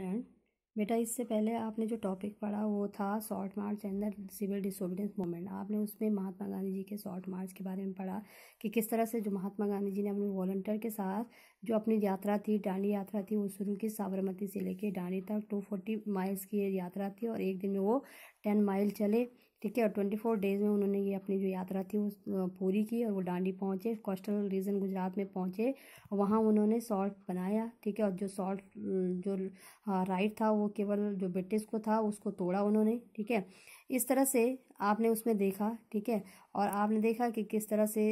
friend बेटा इससे पहले आपने जो टॉपिक पढ़ा वो था salt march and the civil disobedience movement आपने उसमें महात्मा गांधी जी के शॉर्ट मार्च के बारे में पढ़ा कि किस तरह से जो महात्मा गांधी जी ने अपने वॉल्टियर के साथ जो अपनी यात्रा थी डांडी यात्रा थी वो शुरू की साबरमती से लेके डांडी तक टू फोर्टी माइल्स की यात्रा थी और एक दिन में वो टेन माइल चले ठीक है और ट्वेंटी फोर डेज़ में उन्होंने ये अपनी जो यात्रा थी वो पूरी की और वो डांडी पहुँचे कोस्टल रीजन गुजरात में पहुँचे वहाँ उन्होंने सॉल्ट बनाया ठीक है और जो सॉल्ट जो राइट था वो केवल जो ब्रिटिश को था उसको तोड़ा उन्होंने ठीक है इस तरह से आपने उसमें देखा ठीक है और आपने देखा कि किस तरह से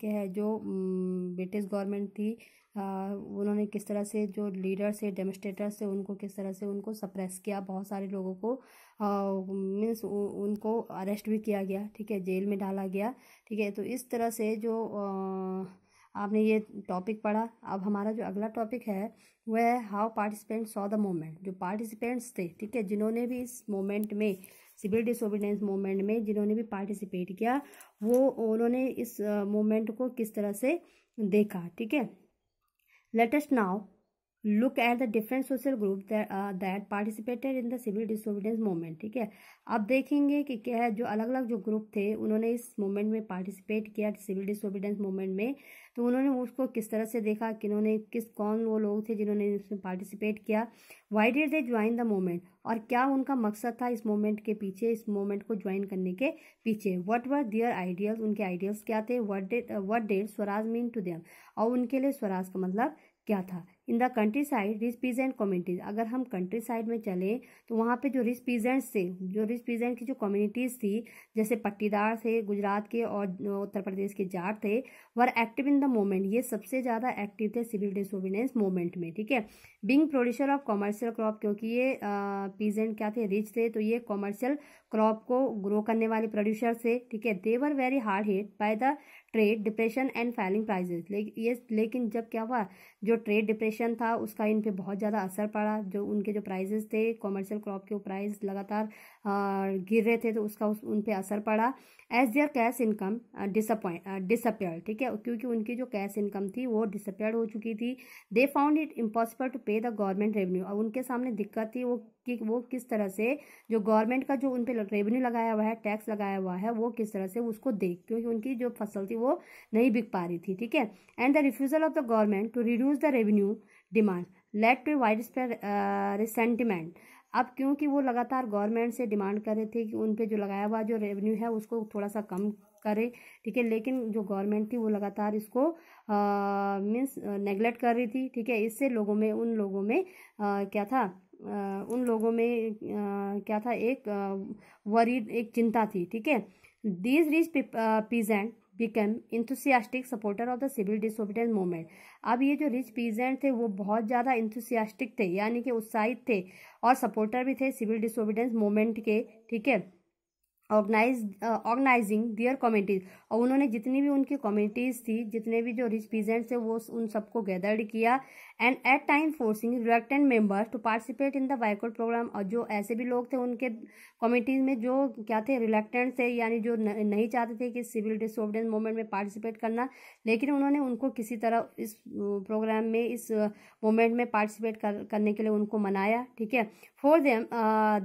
क्या है जो ब्रिटिश गवर्नमेंट थी उन्होंने किस तरह से जो लीडर्स है डेमोस्ट्रेटर्स है उनको किस तरह से उनको सप्रेस किया बहुत सारे लोगों को मीन्स उनको अरेस्ट भी किया गया ठीक है जेल में डाला गया ठीक है तो इस तरह से जो आ, आपने ये टॉपिक पढ़ा अब हमारा जो अगला टॉपिक है वह है how participant saw the movement जो पार्टिसिपेंट्स थे ठीक है जिन्होंने भी इस मोमेंट में सिविल डिसोबिडेंस मोमेंट में जिन्होंने भी पार्टिसिपेट किया वो उन्होंने इस मोमेंट को किस तरह से देखा ठीक है Let us now look at the different social group that participated in the civil disobedience movement ठीक है अब देखेंगे कि क्या है जो अलग अलग जो ग्रुप थे उन्होंने इस मूवमेंट में पार्टिसिपेट किया सिविल डिसोबिडेंस मूवमेंट में तो उन्होंने उसको किस तरह से देखा कि उन्होंने किस कौन वो लोग थे जिन्होंने इसमें पार्टिसिपेट किया why did they join the movement और क्या उनका मकसद था इस मोमेंट के पीछे इस मोमेंट को ज्वाइन करने के पीछे वट वर दियर आइडियल्स उनके आइडियल्स क्या थे what did what did swaraj mean to them और उनके लिए स्वराज का मतलब क्या था in the countryside rich peasant communities अगर हम कंट्री साइड में चले तो वहाँ पे जो रिच पीजेंट्स थे जो रिच पीजेंट की जो कम्युनिटीज थी जैसे पट्टीदार थे गुजरात के और उत्तर प्रदेश के जाट थे were active in the movement ये सबसे ज़्यादा एक्टिव थे सिविल डिसोबिडेंस मोमेंट में ठीक है being producer of commercial crop क्योंकि ये पीजेंट क्या थे रिच थे तो ये कॉमर्शियल क्रॉप को ग्रो करने वाले प्रोड्यूसर से ठीक है they were very hard hit by the trade depression and falling prices लेकिन ये लेकिन जब क्या हुआ जो ट्रेड डिप्रेशन था उसका इन पे बहुत ज़्यादा असर पड़ा जो उनके जो प्राइजेस थे कॉमर्शियल क्रॉप के प्राइस लगातार गिर रहे थे तो उसका उस, उन पर असर पड़ा as their cash income disappoint disappear ठीक है क्योंकि उनकी जो कैश इनकम थी वो डिसअपेयर हो चुकी थी they found it impossible to pay the government revenue और उनके सामने दिक्कत थी वो कि वो किस तरह से जो गवर्नमेंट का जो उन पर रेवेन्यू लगाया हुआ है टैक्स लगाया हुआ है वो किस तरह से उसको दे क्योंकि उनकी जो फसल थी वो नहीं बिक पा रही थी ठीक है and the refusal of the government to reduce the revenue demand led to widespread resentment अब क्योंकि वो लगातार गवर्नमेंट से डिमांड कर रहे थे कि उन पर जो लगाया हुआ जो रेवेन्यू है उसको थोड़ा सा कम करे ठीक है लेकिन जो गवर्नमेंट थी वो लगातार इसको मीन्स uh, नेगलेक्ट uh, कर रही थी ठीक है इससे लोगों में उन लोगों में आ, uh, क्या था उन लोगों में क्या था एक वरीड एक चिंता थी ठीक है these rich peasant become enthusiastic supporter of the civil disobedience movement अब ये जो रिच पीजेंट थे वो बहुत ज़्यादा इंथुसियास्टिक थे यानी कि उत्साहित थे और सपोर्टर भी थे सिविल डिसोबिडेंस मूवमेंट के ठीक है ऑर्गनाइज ऑर्गनाइजिंग दियर कम्युनिटीज और उन्होंने जितनी भी उनकी कम्युनिटीज थी जितने भी जो रिच पीजेंट्स थे वो उन सबको गैदर्ड किया and at time forcing reluctant members to participate in the boycott programme और जो ऐसे भी लोग थे उनके कम्युनिटीज में जो क्या थे रिलेक्टेंट थे यानी जो नहीं चाहते थे कि सिविल डिसोबडेंस मूवमेंट में पार्टिसिपेट करना लेकिन उन्होंने उनको किसी तरह इस प्रोग्राम में इस मूवमेंट uh, में पार्टिसिपेट कर, करने के लिए उनको मनाया ठीक है for them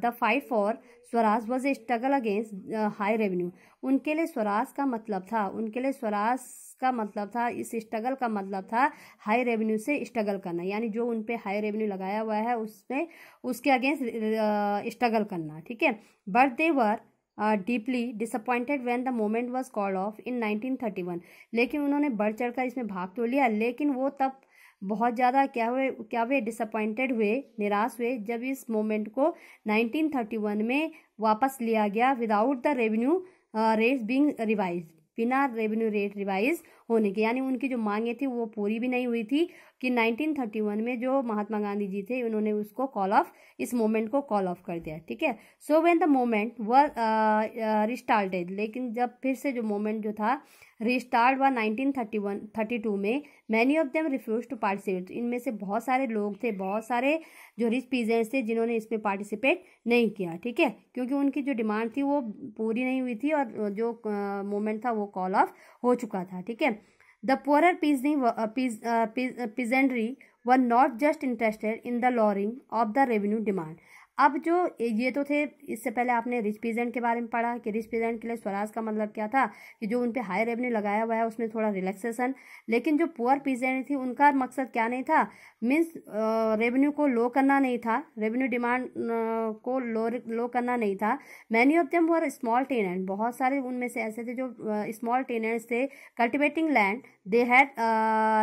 the fight for swaraj was a struggle against high revenue उनके लिए स्वराज का मतलब था उनके लिए स्वराज का मतलब था इस स्ट्रगल का मतलब था हाई रेवेन्यू से स्ट्रगल करना यानी जो उन पर हाई रेवेन्यू लगाया हुआ है उसमें उसके अगेंस्ट स्ट्रगल करना ठीक है but they were deeply disappointed when the movement was called off in nineteen thirty one लेकिन उन्होंने बढ़ चढ़ कर इसमें भाग तो लिया लेकिन वो तब बहुत ज़्यादा क्या हुए क्या हुए डिसअपॉइंटेड हुए निराश हुए जब इस मोमेंट को 1931 में वापस लिया गया without the revenue rate being revise बिना रेवेन्यू रेट रिवाइज होने के यानी उनकी जो मांगे थी वो पूरी भी नहीं हुई थी कि 1931 में जो महात्मा गांधी जी थे उन्होंने उसको कॉल ऑफ इस मोमेंट को कॉल ऑफ कर दिया ठीक है so when the movement was restarted लेकिन जब फिर से जो मोमेंट जो था रिस्टार्ट हुआ 1931 32 में many of them refuse to participate इनमें से बहुत सारे लोग थे बहुत सारे जो रिच पीजेंट्स थे जिन्होंने इसमें पार्टिसिपेट नहीं किया ठीक है क्योंकि उनकी जो डिमांड थी वो पूरी नहीं हुई थी और जो मोमेंट uh, था वो कॉल ऑफ हो चुका था ठीक है The poorer uh, uh, uh, peasantry were not just interested in the lowering of the revenue demand अब जो ये तो थे इससे पहले आपने रिच पीजेंट के बारे में पढ़ा कि रिच पीजेंट के लिए स्वराज का मतलब क्या था कि जो उन पर हाई रेवेन्यू लगाया हुआ है उसमें थोड़ा रिलैक्सेशन लेकिन जो पुअर पीजेंट थी उनका मकसद क्या नहीं था मीन्स रेवेन्यू को लो करना नहीं था रेवेन्यू डिमांड को लो लो करना नहीं था many of them were small tenant बहुत सारे उनमें से ऐसे थे जो स्मॉल टेनेंट्स थे cultivating land they had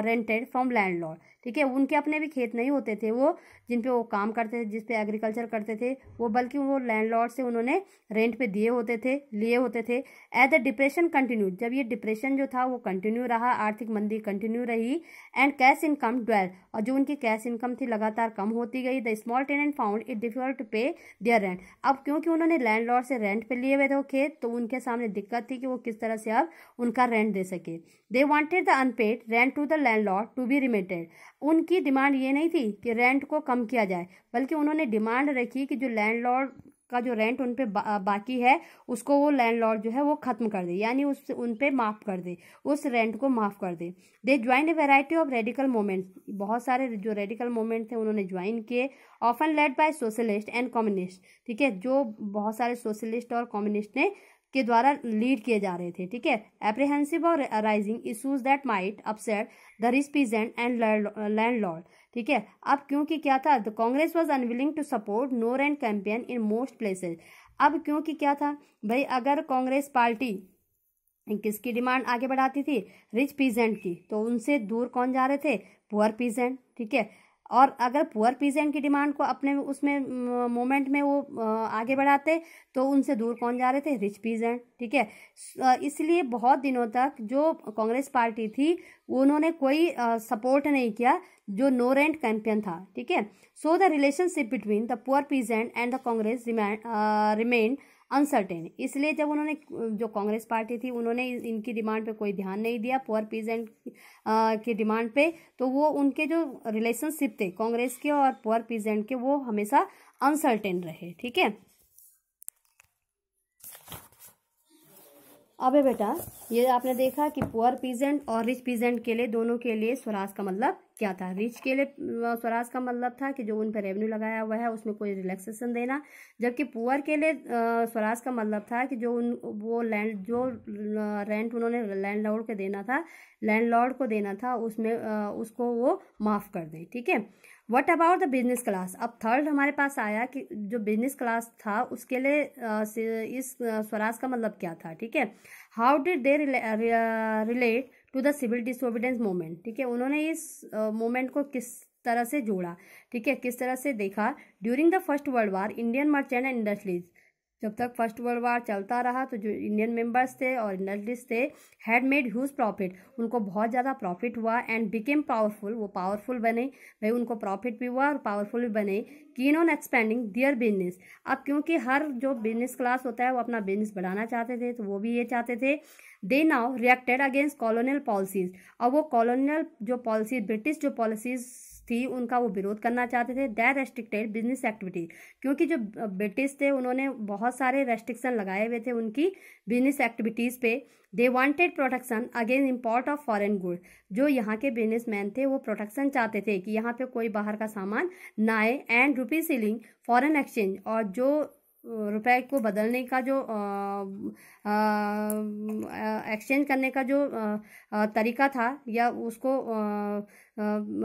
rented from landlord ठीक है उनके अपने भी खेत नहीं होते थे वो जिन पे वो काम करते थे जिस पे एग्रीकल्चर करते थे वो बल्कि वो लैंडलॉर्ड से उन्होंने रेंट पे दिए होते थे लिए होते थे एट द डिप्रेशन कंटिन्यू जब ये डिप्रेशन जो था वो कंटिन्यू रहा आर्थिक मंदी कंटिन्यू रही एंड कैश इनकम डेल और जो उनकी कैश इनकम थी लगातार कम होती गई the small tenant found it difficult to pay their rent अब क्योंकि उन्होंने लैंडलॉर्ड से रेंट पे लिए हुए थे वो खेत तो उनके सामने दिक्कत थी कि वो किस तरह से अब उनका रेंट दे सके they wanted the unpaid rent to the landlord to be remitted उनकी डिमांड ये नहीं थी कि रेंट को कम किया जाए बल्कि उन्होंने डिमांड रखी कि जो लैंडलॉर्ड का जो रेंट उन पे बा, बाकी है उसको वो लैंडलॉर्ड जो है वो ख़त्म कर दे यानी उस उन पे माफ़ कर दे उस रेंट को माफ़ कर दे they join a variety of radical movement बहुत सारे जो रेडिकल मोमेंट थे उन्होंने ज्वाइन किए often led by socialist and communist ठीक है जो बहुत सारे सोशलिस्ट और कम्युनिस्ट ने के द्वारा लीड किए जा रहे थे ठीक है एप्रीहेंसिव और arising issues that might upset the rich peasant and landlord ठीक है अब क्योंकि क्या था the Congress was unwilling to support no and campaign in most places अब क्योंकि क्या था भाई अगर कांग्रेस पार्टी किसकी डिमांड आगे बढ़ाती थी रिच पीजेंट की तो उनसे दूर कौन जा रहे थे पुअर पीजेंट ठीक है और अगर पुअर पीजेंट की डिमांड को अपने उसमें मोमेंट में वो आगे बढ़ाते तो उनसे दूर कौन जा रहे थे रिच पीजेंट ठीक है इसलिए बहुत दिनों तक जो कांग्रेस पार्टी थी उन्होंने कोई सपोर्ट नहीं किया जो नो रेंट कैंपियन था ठीक है so the relationship between the poor peasant and the Congress remain uncertain इसलिए जब उन्होंने जो कांग्रेस पार्टी थी उन्होंने इनकी डिमांड पे कोई ध्यान नहीं दिया पुअर पीजेंट की डिमांड पे तो वो उनके जो रिलेशनशिप थे कांग्रेस के और पुअर पीजेंट के वो हमेशा अनसर्टेन रहे ठीक है अबे बेटा ये आपने देखा कि पुअर पीजेंट और रिच पीजेंट के लिए दोनों के लिए स्वराज का मतलब क्या था रिच के लिए स्वराज का मतलब था कि जो उन पर रेवेन्यू लगाया हुआ है उसमें कोई रिलैक्सेशन देना जबकि पुअर के लिए स्वराज का मतलब था कि जो उन वो लैंड जो रेंट उन्होंने लैंड लॉर्ड को देना था लैंड लॉर्ड को देना था उसमें उसको वो माफ़ कर दें ठीक है what about the business class अब थर्ड हमारे पास आया कि जो बिजनेस क्लास था उसके लिए इस स्वराज का मतलब क्या था ठीक है how did they relate to the civil disobedience movement ठीक है उन्होंने इस मोमेंट को किस तरह से जोड़ा ठीक है किस तरह से देखा during the first world war Indian merchant and industries जब तक फर्स्ट वर्ल्ड वार चलता रहा तो जो इंडियन मेंबर्स थे और इंडस्ट्रीज थे हैड मेड ह्यूज प्रॉफिट उनको बहुत ज़्यादा प्रॉफिट हुआ एंड बिकेम पावरफुल वो पावरफुल बने भाई उनको प्रॉफिट भी हुआ और पावरफुल भी बने keen on expanding their business अब क्योंकि हर जो बिजनेस क्लास होता है वो अपना बिजनेस बढ़ाना चाहते थे तो वो भी ये चाहते थे they now reacted against colonial policies और वो कॉलोनियल जो पॉलिसी ब्रिटिश जो पॉलिसीज थी उनका वो विरोध करना चाहते थे दैर रेस्ट्रिक्टेड बिजनेस एक्टिविटी क्योंकि जो ब्रिटिश थे उन्होंने बहुत सारे रेस्ट्रिक्शन लगाए हुए थे उनकी बिजनेस एक्टिविटीज़ पे they wanted protection again import of foreign good जो यहाँ के बिजनेसमैन थे वो प्रोटेक्शन चाहते थे कि यहाँ पे कोई बाहर का सामान ना आए and rupee ceiling foreign exchange और जो रुपए को बदलने का जो एक्सचेंज करने का जो आ, तरीका था या उसको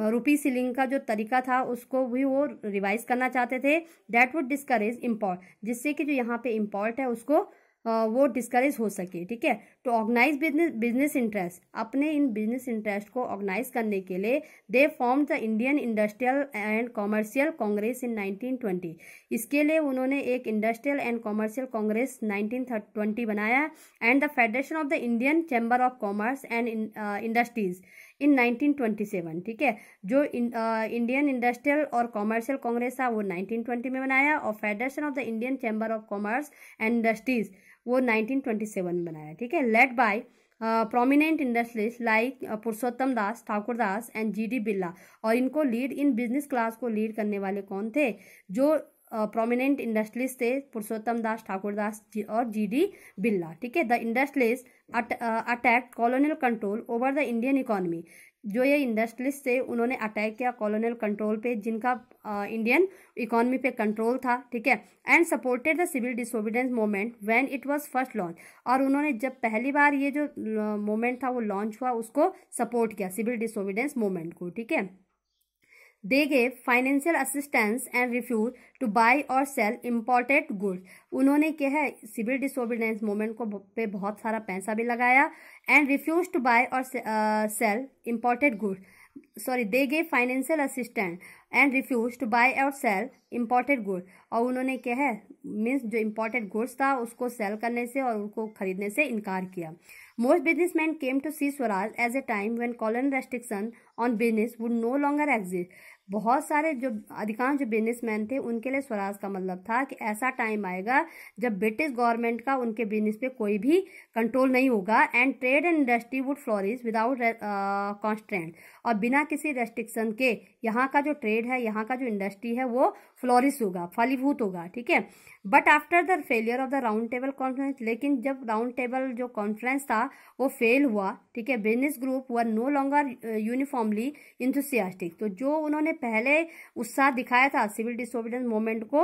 रुपी सीलिंग का जो तरीका था उसको भी वो रिवाइज करना चाहते थे डैट वुड डिस्करेज इम्पोर्ट जिससे कि जो यहाँ पे इम्पोर्ट है उसको वो डिस्करेज हो सके ठीक है टू ऑर्गेनाइज बिजनेस इंटरेस्ट अपने इन बिजनेस इंटरेस्ट को ऑर्गेनाइज करने के लिए they form the Indian industrial and commercial Congress in 1920 इसके लिए उन्होंने एक इंडस्ट्रियल एंड कॉमर्शियल कांग्रेस 1920 बनाया and the federation of the Indian chamber of commerce and industries in 1927 ठीक है जो इंडियन इंडस्ट्रियल और कॉमर्शियल कांग्रेस था वो 1920 में बनाया और federation of the Indian chamber of commerce and industries वो 1927 में बनाया ठीक है led by prominent industries like Purushottam Das Thakur Das and G D Birla और इनको लीड इन बिजनेस क्लास को लीड करने वाले कौन थे जो प्रोमिनेंट uh, इंडस्ट्रीज थे पुरुषोत्तम दास ठाकुर दास और जी डी बिरला ठीक है the industries attack colonial control over the Indian economy जो ये इंडस्ट्रियलिस्ट थे उन्होंने अटैक किया कॉलोनियल कंट्रोल पे जिनका आ, इंडियन इकोनॉमी पे कंट्रोल था ठीक है and supported the civil disobedience movement when it was first launch और उन्होंने जब पहली बार ये जो मोमेंट था वो लॉन्च हुआ उसको सपोर्ट किया सिविल डिसोबिडेंस मोमेंट को ठीक है they gave financial assistance and refuse to buy or sell imported goods उन्होंने क्या है सिविल डिसोबिडेंस मूवमेंट को पे बहुत सारा पैसा भी लगाया and refuse to buy or sell imported goods sorry they gave financial assistant and refuse to buy or sell imported good और उन्होंने क्या है मीन्स जो इम्पोर्टेड गुड्स था उसको सेल करने से और उनको खरीदने से इनकार किया most business man came to see swaraj as a time when colonial restriction on business would no longer exist बहुत सारे जो अधिकांश जो बिजनेसमैन थे उनके लिए स्वराज का मतलब था कि ऐसा टाइम आएगा जब ब्रिटिश गवर्नमेंट का उनके बिजनेस पे कोई भी कंट्रोल नहीं होगा and trade and industry would flourish without constant और बिना किसी रेस्ट्रिक्शन के यहाँ का जो ट्रेड है यहाँ का जो इंडस्ट्री है वो फ्लोरिस होगा फलीभूत होगा ठीक है but after the failure of the round table conference लेकिन जब राउंड टेबल जो कॉन्फ्रेंस था वो फेल हुआ ठीक है business group were no longer uniformly enthusiastic तो जो उन्होंने पहले उत्साह दिखाया था सिविल डिसोबिडेंस मोमेंट को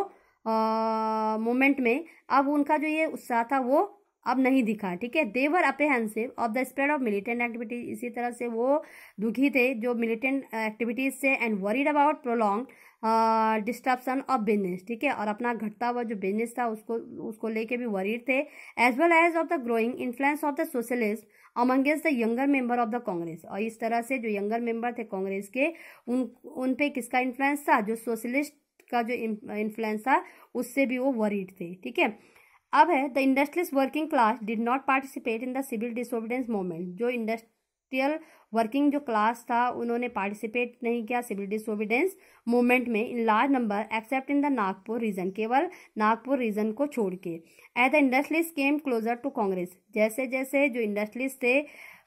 uh, में अब उनका जो ये उत्साह था वो अब नहीं दिखा ठीक है they were apprehensive of the spread of militant activities इसी तरह से वो दुखी थे जो मिलिटेंट एक्टिविटीज से and worried about prolonged disturbance of business ठीक है और अपना घटता हुआ जो बिजनेस था उसको उसको लेके भी वरीड थे as well as of the growing influence of the socialist amongst the younger member of the Congress और इस तरह से जो यंगर मेंबर थे कांग्रेस के उन उन पे किसका इन्फ्लुएंस था जो सोशलिस्ट का जो इन्फ्लुएंस था उससे भी वो वरीड थे ठीक है अब है the industrial working class did not participate in the civil disobedience movement जो इंडस्ट्रियल वर्किंग जो क्लास था उन्होंने पार्टिसिपेट नहीं किया सिविल डिसोबिडेंस मूवमेंट में in large number except in the Nagpur region केवल नागपुर रीजन को छोड़ के at the industries came closer to Congress जैसे जैसे जो इंडस्ट्रीज थे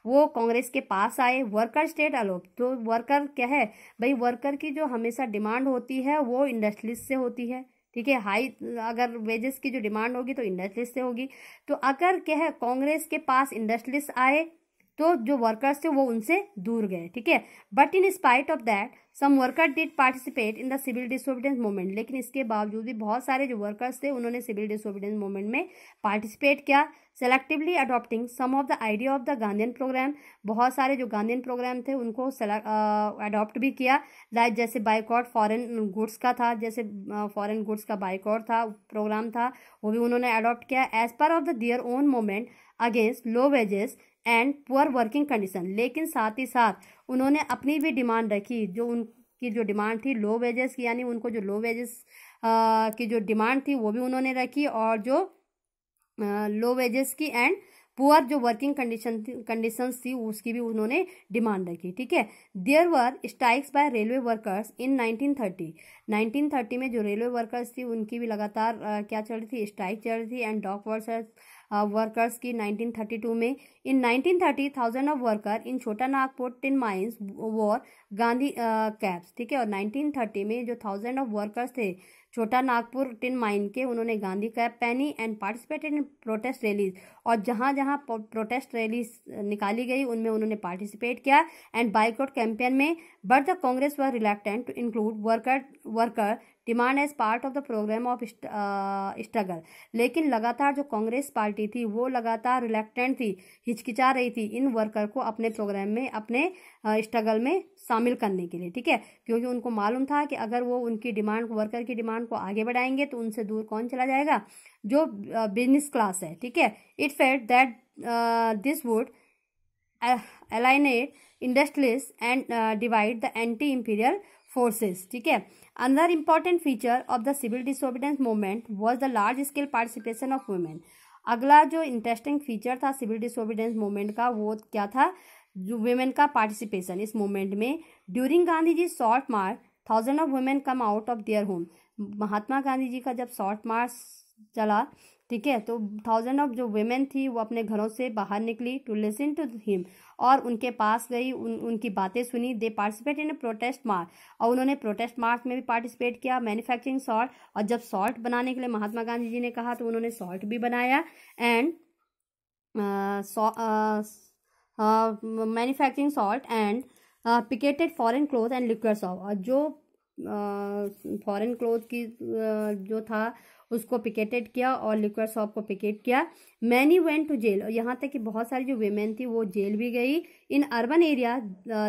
वो कांग्रेस के पास आए वर्कर स्टेट अलोप तो वर्कर क्या है भाई वर्कर की जो हमेशा डिमांड होती है वो इंडस्ट्रीज से होती है ठीक है हाई अगर वेजेस की जो डिमांड होगी तो इंडस्ट्रीज से होगी तो अगर क्या है कांग्रेस के पास इंडस्ट्रीज आए तो जो वर्कर्स थे वो उनसे दूर गए ठीक है but in spite of that some worker did participate in the civil disobedience movement लेकिन इसके बावजूद भी बहुत सारे जो वर्कर्स थे उन्होंने सिविल डिसोबिडेंस मूवमेंट में पार्टिसिपेट किया selectively adopting some of the idea of the Gandhian programme बहुत सारे जो गांधीन प्रोग्राम थे उनको अडॉप्ट भी किया लाइक जैसे बाइकआउट फॉरेन गुड्स का था जैसे फॉरेन गुड्स का बाइकआउट था प्रोग्राम था वो भी उन्होंने अडॉप्ट किया as part of the their own movement against low wages and poor working condition लेकिन साथ ही साथ उन्होंने अपनी भी डिमांड रखी जो उनकी जो डिमांड थी लो वेजेस की यानी उनको जो लो वेजेस की जो डिमांड थी वो भी उन्होंने रखी और जो लो वेजेस की एंड पुअर जो वर्किंग कंडीशन कंडीशन थी उसकी भी उन्होंने डिमांड रखी ठीक है there were strikes by railway workers in 1930 1930 में जो रेलवे वर्कर्स थी उनकी भी लगातार क्या चल रही थी स्ट्राइक चल रही थी एंड डॉक वर्कर्स वर्कर्स की 1932 में in 1930 thousand of worker in Chota Nagpur tin mines wore Gandhi caps ठीक है और 1930 में जो थाउजेंड ऑफ वर्कर्स थे छोटा नागपुर टिन माइन के उन्होंने गांधी कैप पहनी and participated in protest rallies और जहां जहां प्रोटेस्ट रैलीज निकाली गई उनमें उन्होंने पार्टिसिपेट किया एंड बाइकआउट कैंपेन में but the Congress were reluctant to include worker worker demand as part of the programme of struggle लेकिन लगातार जो कांग्रेस पार्टी थी वो लगातार रिलेक्टेंट थी हिचकिचा रही थी इन वर्कर को अपने प्रोग्राम में अपने स्ट्रगल uh, में शामिल करने के लिए ठीक है क्योंकि उनको मालूम था कि अगर वो उनकी डिमांड वर्कर की डिमांड को आगे बढ़ाएंगे तो उनसे दूर कौन चला जाएगा जो बिजनेस uh, क्लास है ठीक है it felt that this would alienate industrious and divide the anti imperial forces ठीक है another important feature of the civil disobedience movement was the large scale participation of women अगला जो interesting feature था civil disobedience movement का वो क्या था women का पार्टिसिपेशन इस मूवमेंट में during Gandhi ji salt march thousand of women come out of their home Mahatma Gandhi ji का जब शॉर्ट मार्च चला ठीक है तो थाउजेंड ऑफ जो वेमेन थी वो अपने घरों से बाहर निकली टू लिसन टू हिम और उनके पास गई उन उनकी बातें सुनी दे पार्टिसिपेट इन प्रोटेस्ट मार्च और उन्होंने प्रोटेस्ट मार्च में भी पार्टिसिपेट किया मैन्युफैक्चरिंग सॉल्ट और जब सॉल्ट बनाने के लिए महात्मा गांधी जी ने कहा तो उन्होंने सॉल्ट भी बनाया and manufacturing salt and picketed foreign cloth and liquor shop और जो फॉरन uh, क्लोथ की uh, जो था उसको पिकेटेड किया और लिक्वर शॉप को पिकेट किया मैनी वेंट टू जेल और यहाँ तक कि बहुत सारी जो वेमेन थी वो जेल भी गई in urban area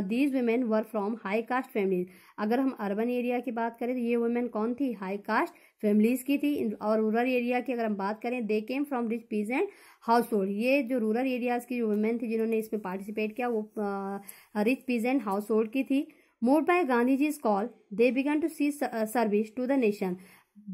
these women were from high caste families अगर हम अर्बन एरिया की बात करें तो ये वेमेन कौन थी हाई कास्ट फैमिलीज की थी और रूरल एरिया की अगर हम बात करें they came from rich peas and household ये जो रूरल एरियाज की जो वुमेन थी जिन्होंने इसमें पार्टिसिपेट किया वो rich peas and household की थी moved by Gandhi ji call they began to see service to the nation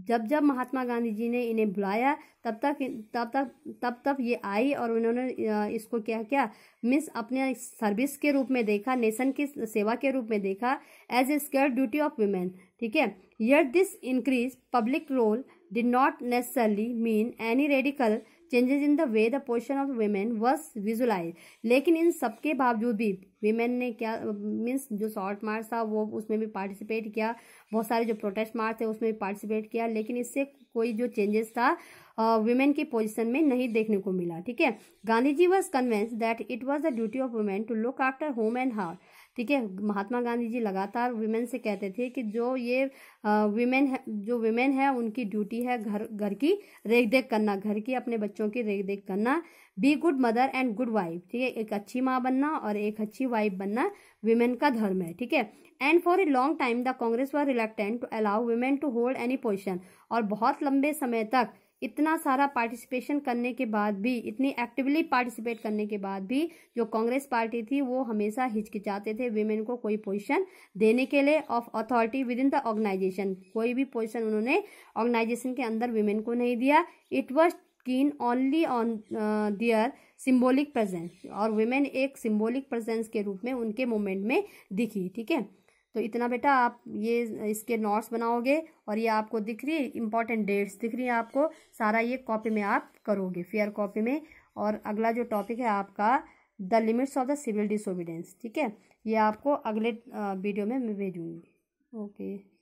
जब जब महात्मा गांधी जी ने इन्हें बुलाया तब तक तब तक तब तक ये आई और उन्होंने इसको क्या क्या मिस अपने सर्विस के रूप में देखा नेशन की सेवा के रूप में देखा as a sacred duty of women ठीक है yet this increased public role did not necessarily mean any radical changes in the way the position of women was visualise लेकिन इन सबके बावजूद भी वेमेन ने क्या मीन्स जो शॉर्ट मार्च था वो उसमें भी पार्टिसिपेट किया बहुत सारे जो प्रोटेस्ट मार्च थे उसमें भी पार्टिसिपेट किया लेकिन इससे कोई जो चेंजेस था वुमेन की पोजिशन में नहीं देखने को मिला ठीक है Gandhi ji was convince that it was the duty of women to look after home and hearth ठीक है महात्मा गांधी जी लगातार वीमेन से कहते थे कि जो ये वीमेन है जो वीमेन है उनकी ड्यूटी है घर घर की रेख देख करना घर की अपने बच्चों की रेख देख करना be good mother and good wife ठीक है एक अच्छी माँ बनना और एक अच्छी वाइफ बनना वीमेन का धर्म है ठीक है and for a long time the Congress were reluctant to allow women to hold any position और बहुत लंबे समय तक इतना सारा पार्टिसिपेशन करने के बाद भी इतनी एक्टिवली पार्टिसिपेट करने के बाद भी जो कांग्रेस पार्टी थी वो हमेशा हिचकिचाते थे वीमेन को कोई पोजीशन देने के लिए of authority within the organisation कोई भी पोजीशन उन्होंने ऑर्गेनाइजेशन के अंदर वीमेन को नहीं दिया it was keen only on their symbolic presence और वीमेन एक सिम्बोलिक प्रेजेंस के रूप में उनके मोमेंट में दिखी ठीक है तो इतना बेटा आप ये इसके नोट्स बनाओगे और ये आपको दिख रही है इंपॉर्टेंट डेट्स दिख रही है आपको सारा ये कॉपी में आप करोगे फेयर कॉपी में और अगला जो टॉपिक है आपका the limits of the civil disobedience ठीक है ये आपको अगले वीडियो में मैं भेजूँगी ओके